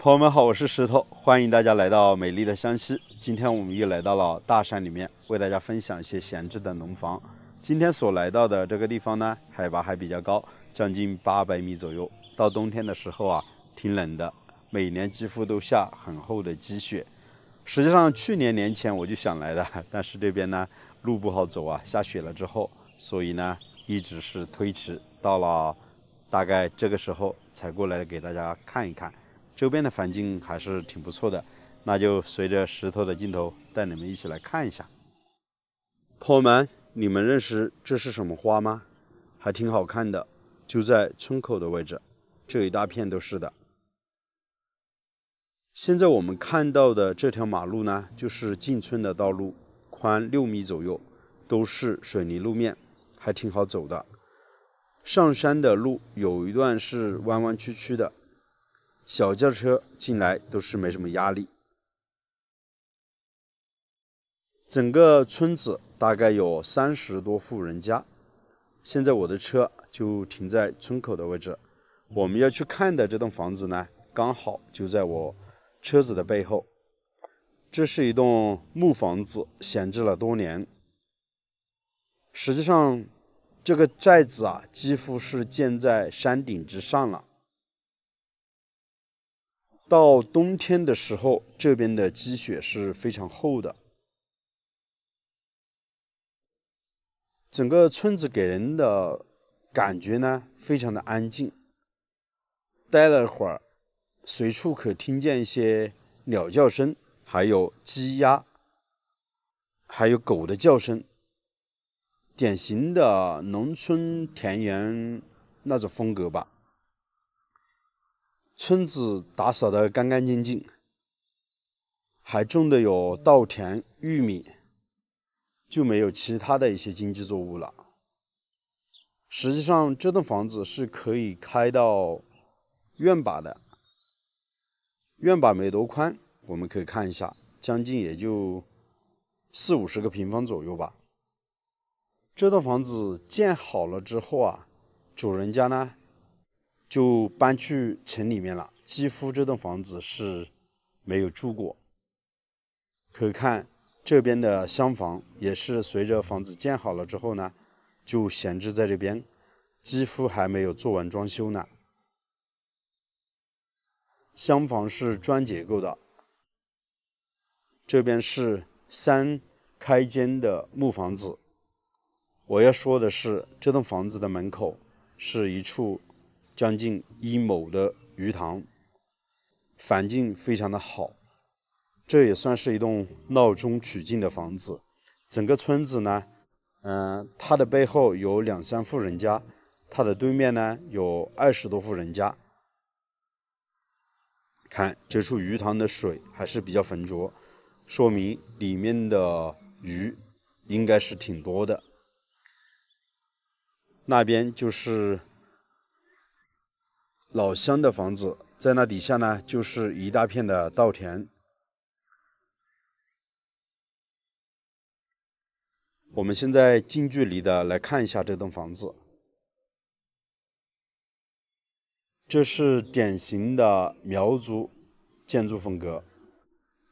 朋友们好，我是石头，欢迎大家来到美丽的湘西。今天我们又来到了大山里面，为大家分享一些闲置的农房。今天所来到的这个地方呢，海拔还比较高，将近八百米左右。到冬天的时候啊，挺冷的，每年几乎都下很厚的积雪。实际上去年年前我就想来的，但是这边呢路不好走啊，下雪了之后，所以呢一直是推迟到了大概这个时候才过来给大家看一看。周边的环境还是挺不错的，那就随着石头的镜头带你们一起来看一下。朋友们，你们认识这是什么花吗？还挺好看的，就在村口的位置，这一大片都是的。现在我们看到的这条马路呢，就是进村的道路，宽六米左右，都是水泥路面，还挺好走的。上山的路有一段是弯弯曲曲的。小轿车进来都是没什么压力。整个村子大概有三十多户人家，现在我的车就停在村口的位置。我们要去看的这栋房子呢，刚好就在我车子的背后。这是一栋木房子，闲置了多年。实际上，这个寨子啊，几乎是建在山顶之上了。到冬天的时候，这边的积雪是非常厚的。整个村子给人的感觉呢，非常的安静。待了会儿，随处可听见一些鸟叫声，还有鸡鸭，还有狗的叫声，典型的农村田园那种风格吧。村子打扫的干干净净，还种的有稻田、玉米，就没有其他的一些经济作物了。实际上，这栋房子是可以开到院坝的，院坝没多宽，我们可以看一下，将近也就四五十个平方左右吧。这栋房子建好了之后啊，主人家呢？就搬去城里面了，几乎这栋房子是没有住过。可看这边的厢房也是随着房子建好了之后呢，就闲置在这边，几乎还没有做完装修呢。厢房是砖结构的，这边是三开间的木房子。我要说的是，这栋房子的门口是一处。将近一亩的鱼塘，环境非常的好，这也算是一栋闹中取静的房子。整个村子呢，嗯，它的背后有两三户人家，它的对面呢有二十多户人家。看这处鱼塘的水还是比较浑浊，说明里面的鱼应该是挺多的。那边就是。老乡的房子在那底下呢，就是一大片的稻田。我们现在近距离的来看一下这栋房子，这是典型的苗族建筑风格。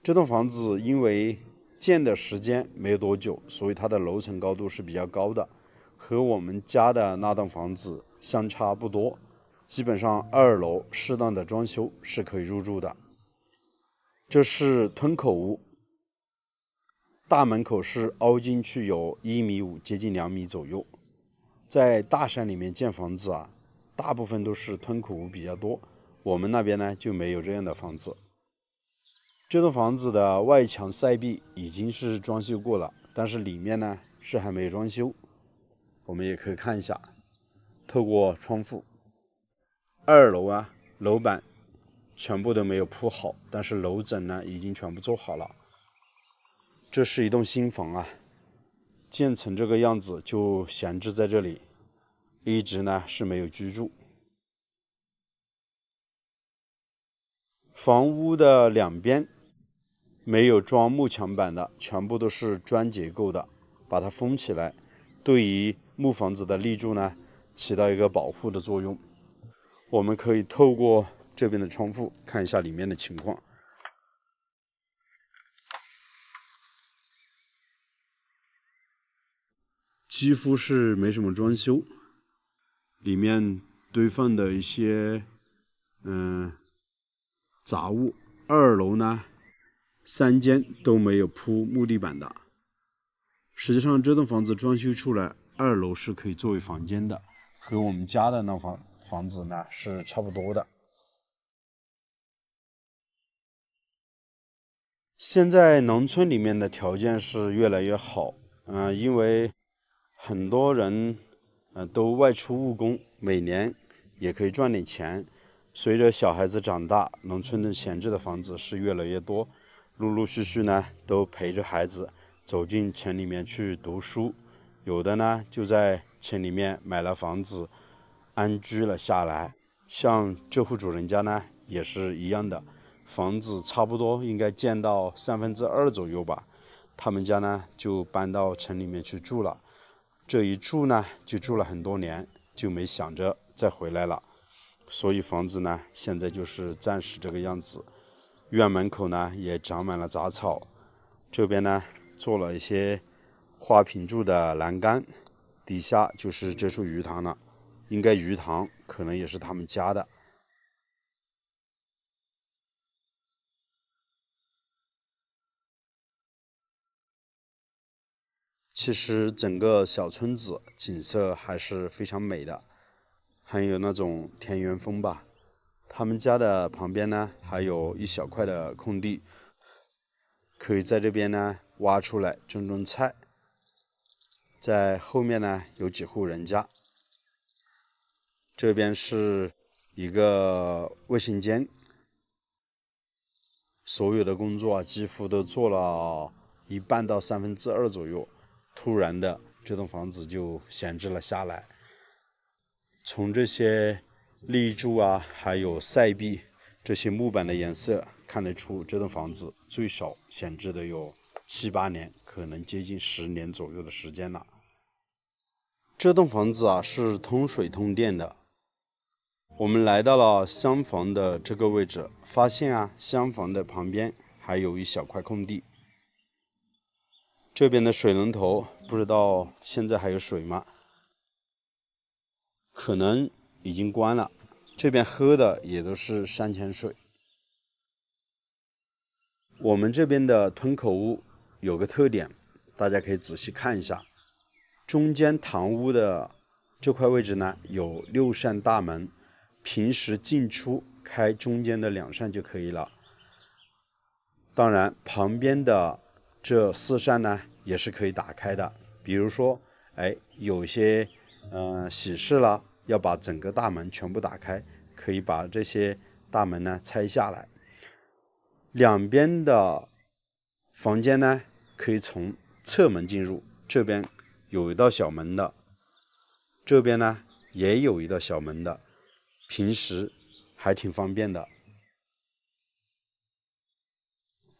这栋房子因为建的时间没有多久，所以它的楼层高度是比较高的，和我们家的那栋房子相差不多。基本上二楼适当的装修是可以入住的。这是吞口屋，大门口是凹进去，有一米五，接近两米左右。在大山里面建房子啊，大部分都是吞口屋比较多。我们那边呢就没有这样的房子。这栋房子的外墙塞壁已经是装修过了，但是里面呢是还没有装修。我们也可以看一下，透过窗户。二楼啊，楼板全部都没有铺好，但是楼枕呢已经全部做好了。这是一栋新房啊，建成这个样子就闲置在这里，一直呢是没有居住。房屋的两边没有装木墙板的，全部都是砖结构的，把它封起来，对于木房子的立柱呢起到一个保护的作用。我们可以透过这边的窗户看一下里面的情况，几乎是没什么装修，里面堆放的一些嗯杂物。二楼呢，三间都没有铺木地板的。实际上，这栋房子装修出来，二楼是可以作为房间的，和我们家的那房。房子呢是差不多的。现在农村里面的条件是越来越好，嗯，因为很多人嗯都外出务工，每年也可以赚点钱。随着小孩子长大，农村的闲置的房子是越来越多，陆陆续续呢都陪着孩子走进城里面去读书，有的呢就在城里面买了房子。安居了下来，像这户主人家呢，也是一样的，房子差不多应该建到三分之二左右吧。他们家呢就搬到城里面去住了，这一住呢就住了很多年，就没想着再回来了。所以房子呢现在就是暂时这个样子，院门口呢也长满了杂草，这边呢做了一些花瓶柱的栏杆，底下就是这处鱼塘了。应该鱼塘可能也是他们家的。其实整个小村子景色还是非常美的，很有那种田园风吧。他们家的旁边呢，还有一小块的空地，可以在这边呢挖出来种种菜。在后面呢，有几户人家。这边是一个卫生间，所有的工作啊，几乎都做了一半到三分之二左右。突然的，这栋房子就闲置了下来。从这些立柱啊，还有塞壁这些木板的颜色，看得出这栋房子最少闲置的有七八年，可能接近十年左右的时间了。这栋房子啊，是通水通电的。我们来到了厢房的这个位置，发现啊，厢房的旁边还有一小块空地。这边的水龙头不知道现在还有水吗？可能已经关了。这边喝的也都是山泉水。我们这边的吞口屋有个特点，大家可以仔细看一下，中间堂屋的这块位置呢，有六扇大门。平时进出开中间的两扇就可以了。当然，旁边的这四扇呢也是可以打开的。比如说，哎，有些嗯喜事啦，要把整个大门全部打开，可以把这些大门呢拆下来。两边的房间呢可以从侧门进入，这边有一道小门的，这边呢也有一道小门的。平时还挺方便的。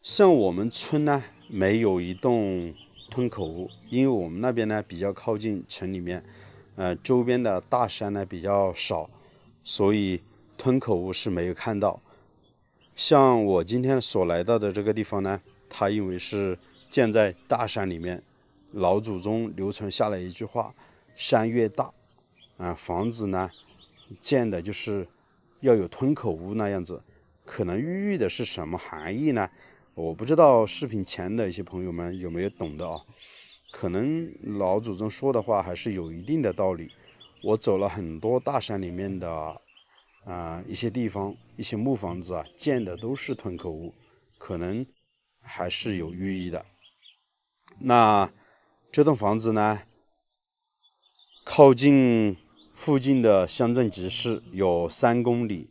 像我们村呢，没有一栋吞口屋，因为我们那边呢比较靠近城里面，呃，周边的大山呢比较少，所以吞口屋是没有看到。像我今天所来到的这个地方呢，它因为是建在大山里面，老祖宗流传下来一句话：山越大，啊，房子呢。建的就是要有吞口屋那样子，可能寓意的是什么含义呢？我不知道视频前的一些朋友们有没有懂的啊。可能老祖宗说的话还是有一定的道理。我走了很多大山里面的啊一些地方，一些木房子啊建的都是吞口屋，可能还是有寓意的。那这栋房子呢，靠近。附近的乡镇集市有三公里，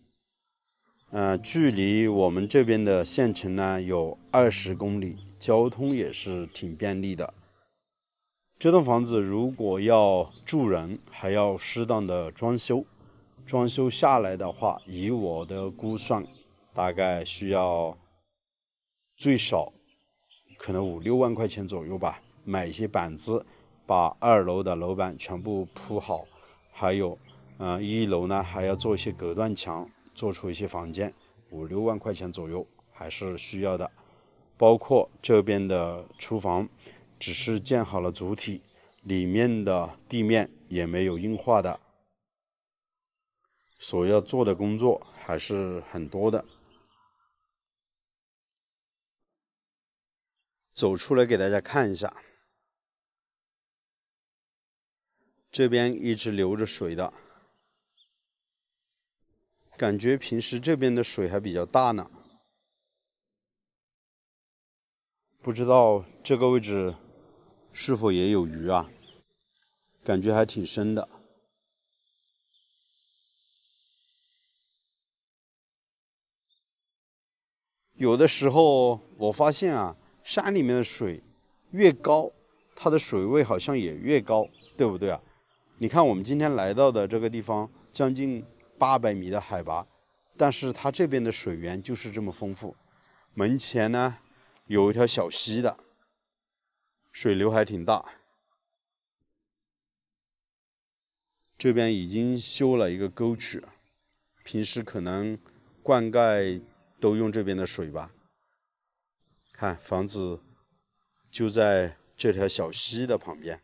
嗯，距离我们这边的县城呢有二十公里，交通也是挺便利的。这栋房子如果要住人，还要适当的装修，装修下来的话，以我的估算，大概需要最少可能五六万块钱左右吧。买一些板子，把二楼的楼板全部铺好。还有，嗯，一楼呢还要做一些隔断墙，做出一些房间，五六万块钱左右还是需要的。包括这边的厨房，只是建好了主体，里面的地面也没有硬化的，所要做的工作还是很多的。走出来给大家看一下。这边一直流着水的，感觉平时这边的水还比较大呢。不知道这个位置是否也有鱼啊？感觉还挺深的。有的时候我发现啊，山里面的水越高，它的水位好像也越高，对不对啊？你看，我们今天来到的这个地方，将近八百米的海拔，但是它这边的水源就是这么丰富。门前呢有一条小溪的，水流还挺大。这边已经修了一个沟渠，平时可能灌溉都用这边的水吧。看房子就在这条小溪的旁边。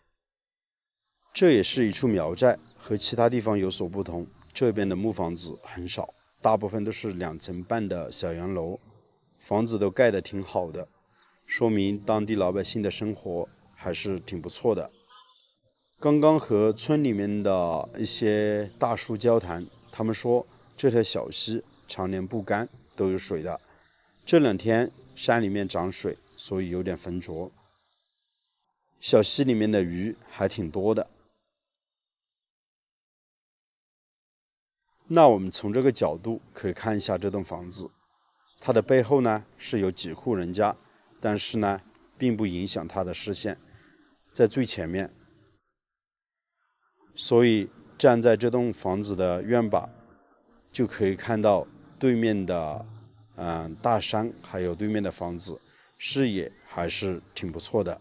这也是一处苗寨，和其他地方有所不同。这边的木房子很少，大部分都是两层半的小洋楼，房子都盖得挺好的，说明当地老百姓的生活还是挺不错的。刚刚和村里面的一些大叔交谈，他们说这条小溪常年不干，都有水的。这两天山里面涨水，所以有点浑浊。小溪里面的鱼还挺多的。那我们从这个角度可以看一下这栋房子，它的背后呢是有几户人家，但是呢并不影响它的视线，在最前面，所以站在这栋房子的院坝，就可以看到对面的嗯大山，还有对面的房子，视野还是挺不错的。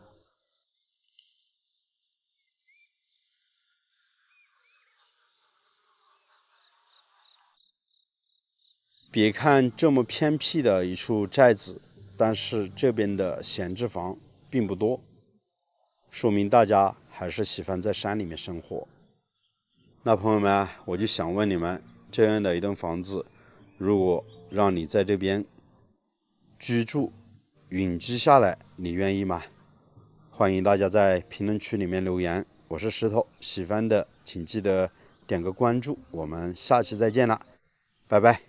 别看这么偏僻的一处寨子，但是这边的闲置房并不多，说明大家还是喜欢在山里面生活。那朋友们，我就想问你们：这样的一栋房子，如果让你在这边居住、永居下来，你愿意吗？欢迎大家在评论区里面留言。我是石头，喜欢的请记得点个关注。我们下期再见了，拜拜。